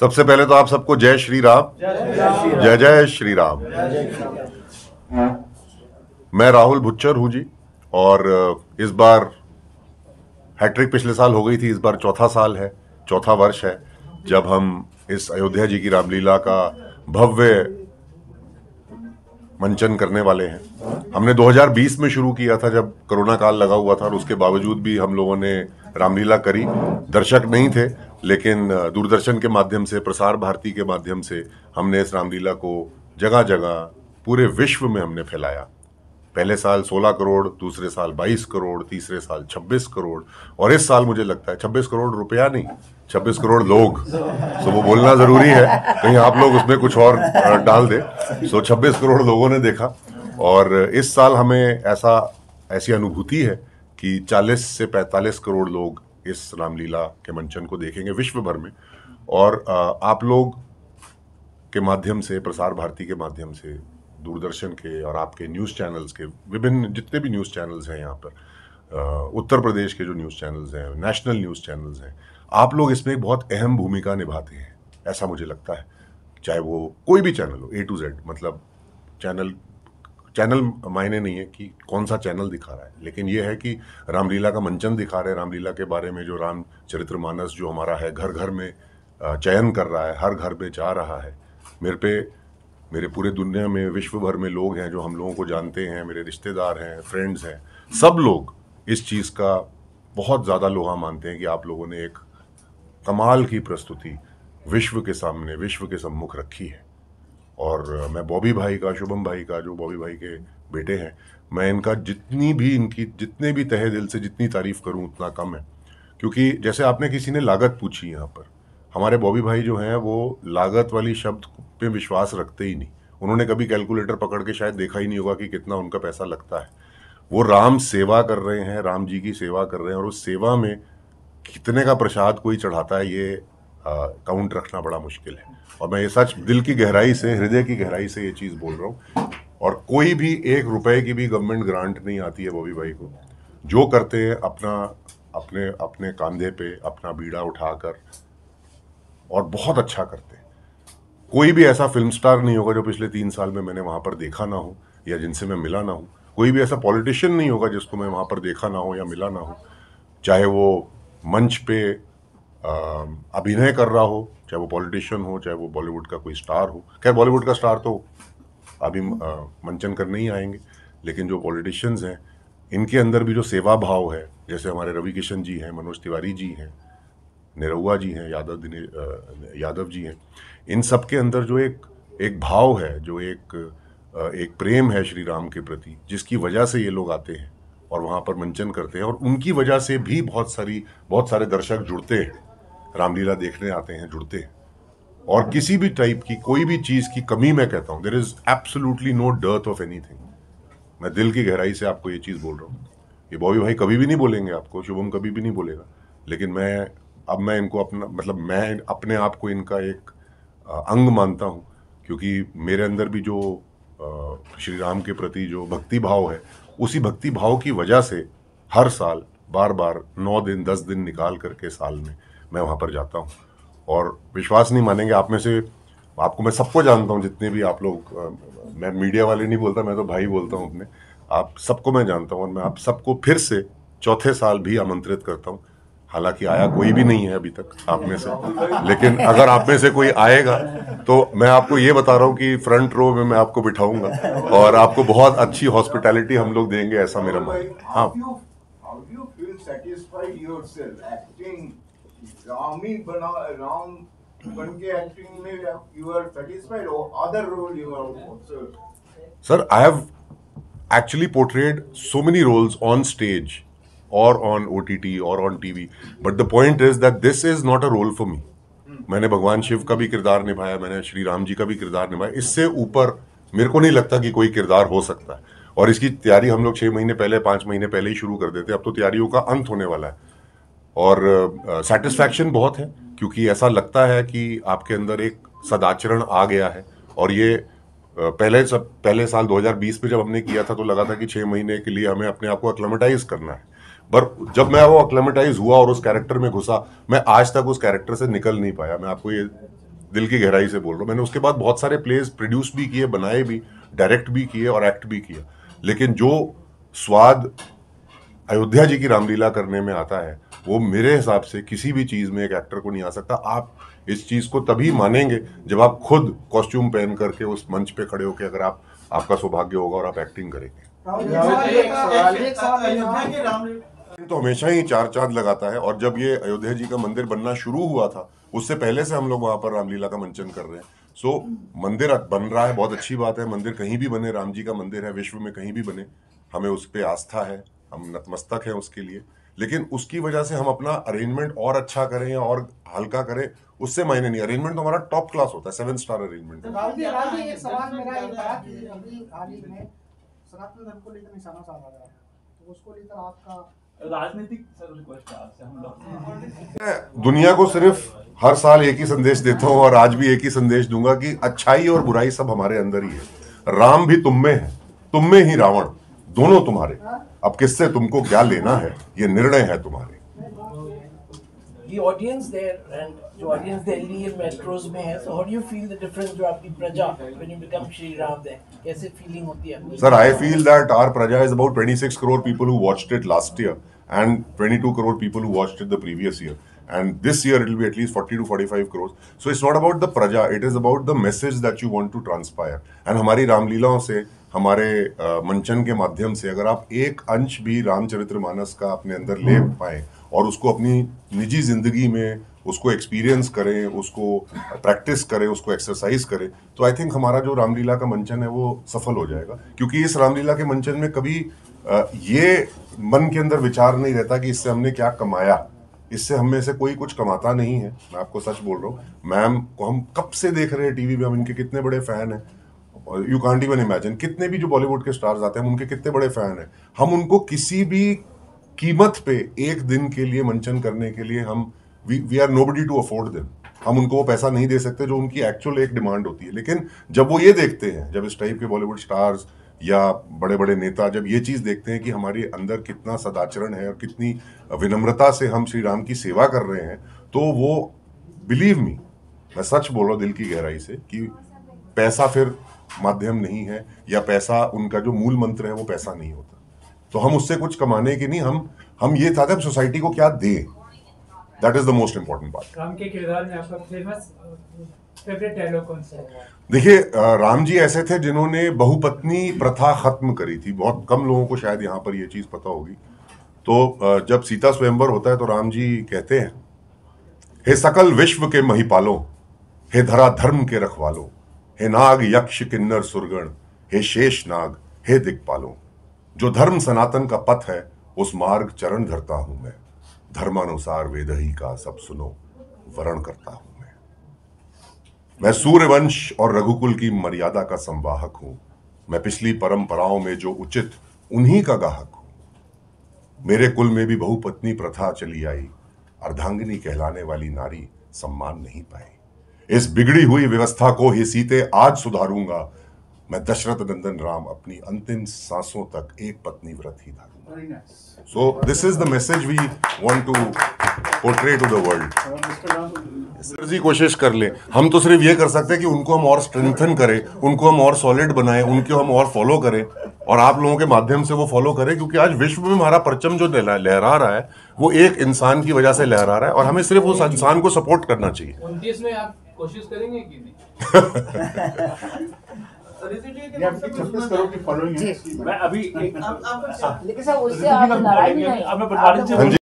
सबसे पहले तो आप सबको जय श्री राम जय जय श्री राम मैं राहुल भुच्चर हूं जी और इस बार हैट्रिक पिछले साल हो गई थी इस बार चौथा साल है चौथा वर्ष है जब हम इस अयोध्या जी की रामलीला का भव्य मंचन करने वाले हैं हमने 2020 में शुरू किया था जब कोरोना काल लगा हुआ था और उसके बावजूद भी हम लोगों ने रामलीला करी दर्शक नहीं थे लेकिन दूरदर्शन के माध्यम से प्रसार भारती के माध्यम से हमने इस रामलीला को जगह जगह पूरे विश्व में हमने फैलाया पहले साल 16 करोड़ दूसरे साल 22 करोड़ तीसरे साल 26 करोड़ और इस साल मुझे लगता है 26 करोड़ रुपया नहीं 26 करोड़ लोग सो तो वो बोलना ज़रूरी है कहीं आप लोग उसमें कुछ और डाल दें सो तो 26 करोड़ लोगों ने देखा और इस साल हमें ऐसा ऐसी अनुभूति है कि 40 से 45 करोड़ लोग इस रामलीला के मंचन को देखेंगे विश्व भर में और आप लोग के माध्यम से प्रसार भारती के माध्यम से दूरदर्शन के और आपके न्यूज़ चैनल्स के विभिन्न जितने भी न्यूज़ चैनल्स हैं यहाँ पर उत्तर प्रदेश के जो न्यूज़ चैनल्स हैं नेशनल न्यूज़ चैनल्स हैं आप लोग इसमें एक बहुत अहम भूमिका निभाते हैं ऐसा मुझे लगता है चाहे वो कोई भी चैनल हो ए टू जेड मतलब चैनल चैनल मायने नहीं है कि कौन सा चैनल दिखा रहा है लेकिन ये है कि रामलीला का मंचन दिखा रहे हैं रामलीला के बारे में जो राम चरित्र मानस जो हमारा है घर घर में चयन कर रहा है हर घर में जा रहा है मेरे पे मेरे पूरे दुनिया में विश्व भर में लोग हैं जो हम लोगों को जानते हैं मेरे रिश्तेदार हैं फ्रेंड्स हैं सब लोग इस चीज़ का बहुत ज़्यादा लोहा मानते हैं कि आप लोगों ने एक कमाल की प्रस्तुति विश्व के सामने विश्व के सम्मुख रखी है और मैं बॉबी भाई का शुभम भाई का जो बॉबी भाई के बेटे हैं मैं इनका जितनी भी इनकी जितने भी तहे दिल से जितनी तारीफ़ करूं उतना कम है क्योंकि जैसे आपने किसी ने लागत पूछी यहाँ पर हमारे बॉबी भाई जो हैं वो लागत वाली शब्द पे विश्वास रखते ही नहीं उन्होंने कभी कैलकुलेटर पकड़ के शायद देखा ही नहीं होगा कि कितना उनका पैसा लगता है वो राम सेवा कर रहे हैं राम जी की सेवा कर रहे हैं और उस सेवा में कितने का प्रसाद कोई चढ़ाता है ये काउंट रखना बड़ा मुश्किल है और मैं ये सच दिल की गहराई से हृदय की गहराई से ये चीज़ बोल रहा हूँ और कोई भी एक रुपए की भी गवर्नमेंट ग्रांट नहीं आती है बॉबी भाई को जो करते हैं अपना अपने अपने कंधे पे अपना बीड़ा उठाकर और बहुत अच्छा करते हैं कोई भी ऐसा फिल्म स्टार नहीं होगा जो पिछले तीन साल में मैंने वहाँ पर देखा ना हो या जिनसे मैं मिला ना हूँ कोई भी ऐसा पॉलिटिशियन नहीं होगा जिसको मैं वहाँ पर देखा ना हो या मिला ना हो चाहे वो मंच पे अभिनय कर रहा हो चाहे वो पॉलिटिशियन हो चाहे वो बॉलीवुड का कोई स्टार हो खैर बॉलीवुड का स्टार तो अभी मंचन करने ही आएंगे लेकिन जो पॉलिटिशियंस हैं इनके अंदर भी जो सेवा भाव है जैसे हमारे रवि किशन जी हैं मनोज तिवारी जी हैं निरहुआ जी हैं यादव दिने यादव जी हैं इन सब के अंदर जो एक एक भाव है जो एक एक प्रेम है श्री राम के प्रति जिसकी वजह से ये लोग आते हैं और वहाँ पर मंचन करते हैं और उनकी वजह से भी बहुत सारी बहुत सारे दर्शक जुड़ते हैं रामलीला देखने आते हैं जुड़ते हैं और किसी भी टाइप की कोई भी चीज़ की कमी मैं कहता हूँ there is absolutely no dearth of any मैं दिल की गहराई से आपको ये चीज़ बोल रहा हूँ ये बॉबी भाई कभी भी नहीं बोलेंगे आपको शुभम कभी भी नहीं बोलेगा लेकिन मैं अब मैं इनको अपना मतलब मैं अपने आप को इनका एक अंग मानता हूँ क्योंकि मेरे अंदर भी जो श्री राम के प्रति जो भक्ति भाव है उसी भक्ति भाव की वजह से हर साल बार बार नौ दिन दस दिन निकाल करके साल में मैं वहाँ पर जाता हूँ और विश्वास नहीं मानेंगे आप में से आपको मैं सबको जानता हूँ जितने भी आप लोग मैं मीडिया वाले नहीं बोलता मैं तो भाई बोलता हूँ अपने आप सबको मैं जानता हूँ और मैं आप सबको फिर से चौथे साल भी आमंत्रित करता हूँ हालांकि आया कोई भी नहीं है अभी तक आप में से लेकिन अगर आप में से कोई आएगा तो मैं आपको ये बता रहा हूँ कि फ्रंट रो में मैं आपको बिठाऊंगा और आपको बहुत अच्छी हॉस्पिटैलिटी हम लोग देंगे ऐसा मेरा मन हाँ रामी बना राम बन के एक्टिंग में यू आर सेटिस्फाइड और other role you are sir I have many roles on stage और ऑन ओ टी टी और on T V but the point is that this is not a role for me मैंने भगवान शिव का भी किरदार निभाया मैंने श्री राम जी का भी किरदार निभाया इससे ऊपर मेरे को नहीं लगता कि कोई किरदार हो सकता है और इसकी तैयारी हम लोग छः महीने पहले पाँच महीने पहले ही शुरू कर देते अब तो तैयारियों का अंत होने वाला है और सेटिस्फैक्शन बहुत है क्योंकि ऐसा लगता है कि आपके अंदर एक सदाचरण आ गया है और ये पहले सब पहले साल 2020 में जब हमने किया था तो लगा था कि छः महीने के लिए हमें अपने आप को अक्लमेटाइज करना है पर जब मैं वो अक्लेमेटाइज हुआ और उस कैरेक्टर में घुसा मैं आज तक उस कैरेक्टर से निकल नहीं पाया मैं आपको ये दिल की गहराई से बोल रहा हूँ मैंने उसके बाद बहुत सारे प्लेस प्रोड्यूस भी किए बनाए भी डायरेक्ट भी किए और एक्ट भी किया लेकिन जो स्वाद अयोध्या जी की रामलीला करने में आता है वो मेरे हिसाब से किसी भी चीज़ में एक एक्टर को नहीं आ सकता आप इस चीज़ को तभी मानेंगे जब आप खुद कॉस्ट्यूम पहन करके उस मंच पे खड़े होकर अगर आप आपका सौभाग्य होगा और आप एक्टिंग करेंगे तो हमेशा ही चार चांद लगाता है और जब ये अयोध्या जी का मंदिर बनना शुरू हुआ था उससे पहले से हम लोग वहां पर रामलीला का मंचन कर रहे हैं सो मंदिर बन रहा है बहुत अच्छी बात है मंदिर कहीं भी बने राम जी का मंदिर है विश्व में कहीं भी बने हमें उस पर आस्था है हम नतमस्तक हैं उसके लिए लेकिन उसकी वजह से हम अपना अरेंजमेंट और अच्छा करें या और हल्का करें उससे मायने नहीं अरेंजमेंट तो हमारा टॉप क्लास होता है सेवन स्टार अरेंजमेंट एक सवाल मेरा ये था कि अभी हाल ही में सनातन धर्म को लेकर निशाना साधा गया तो उसको लेकर आपका राजनीतिक दुनिया को सिर्फ हर साल एक ही संदेश देता हूँ और आज भी एक ही संदेश दूंगा कि अच्छाई और बुराई सब हमारे अंदर ही है राम भी तुम में है तुम में ही रावण दोनों तुम्हारे अब किससे तुमको क्या लेना है ये निर्णय है तुम्हारे the audience there and जो audience दिल्ली and metros में है so how do you feel the difference जो आपकी प्रजा when you become Shri Ram there कैसे feeling होती है sir I feel that our praja is about 26 crore people who watched it last year and 22 crore people who watched it the previous year and this year it will be at least 40 to 45 crores so it's not about the praja it is about the message that you want to transpire and हमारी रामलीलाओं से हमारे मंचन के माध्यम से अगर आप एक अंश भी रामचरितमानस का अपने अंदर ले हम्म। पाए और उसको अपनी निजी ज़िंदगी में उसको एक्सपीरियंस करें उसको प्रैक्टिस करें उसको एक्सरसाइज करें तो आई थिंक हमारा जो रामलीला का मंचन है वो सफल हो जाएगा क्योंकि इस रामलीला के मंचन में कभी ये मन के अंदर विचार नहीं रहता कि इससे हमने क्या कमाया इससे हम में से कोई कुछ कमाता नहीं है मैं आपको सच बोल रहा हूँ मैम को हम कब से देख रहे हैं टीवी में हम इनके कितने बड़े फैन हैं यू कांट इवन इमेजिन कितने भी जो बॉलीवुड के स्टार्स आते हैं उनके कितने बड़े फैन हैं हम उनको किसी भी कीमत पे एक दिन के लिए मंचन करने के लिए हम we are nobody to afford दिन हम उनको वो पैसा नहीं दे सकते जो उनकी एक्चुअल एक डिमांड होती है लेकिन जब वो ये देखते हैं जब इस टाइप के बॉलीवुड स्टार्स या बड़े बड़े नेता जब ये चीज़ देखते हैं कि हमारे अंदर कितना सदाचरण है और कितनी विनम्रता से हम श्री राम की सेवा कर रहे हैं तो वो बिलीव मी मैं सच बोल रहा हूँ दिल की गहराई से कि पैसा फिर माध्यम नहीं है या पैसा उनका जो मूल मंत्र है वो पैसा नहीं होता तो हम उससे कुछ कमाने की नहीं हम हम ये चाहते हैं सोसाइटी को क्या दे that is the most important part देखिए राम जी ऐसे थे जिन्होंने बहुपत्नी प्रथा खत्म करी थी बहुत कम लोगों को शायद यहाँ पर यह चीज़ पता होगी तो जब सीता स्वयंवर होता है तो राम जी कहते हैं हे सकल विश्व के महिपालों हे धरा धर्म के रखवालों हे नाग यक्ष किन्नर सुरगण हे शेष नाग हे दिग्पालों जो धर्म सनातन का पथ है उस मार्ग चरण धरता हूं मैं धर्मानुसार वेद ही का सब सुनो वरण करता हूं मैं मैं सूर्यवंश और रघुकुल की मर्यादा का संवाहक हूं मैं पिछली परंपराओं में जो उचित उन्हीं का गाहक हूं मेरे कुल में भी बहुपत्नी प्रथा चली आई अर्धांगिनी कहलाने वाली नारी सम्मान नहीं पाई इस बिगड़ी हुई व्यवस्था को ही सीते आज सुधारूंगा मैं दशरथ नंदन राम अपनी अंतिम सांसों तक एक पत्नी व्रत ही धारूंगा so this is the message we want to portray to the world जी कोशिश कर ले हम तो सिर्फ ये कर सकते हैं कि उनको हम और स्ट्रेंथन करें उनको हम और सॉलिड बनाएं उनको हम और फॉलो करें और आप लोगों के माध्यम से वो फॉलो करें क्योंकि आज विश्व में हमारा परचम जो लहरा रहा है वो एक इंसान की वजह से लहरा रहा है और हमें सिर्फ उस इंसान को सपोर्ट करना चाहिए कोशिश करेंगे कि नहीं मैं अभी लेकिन सर उससे आप नाराज नहीं अब मैं बता रहा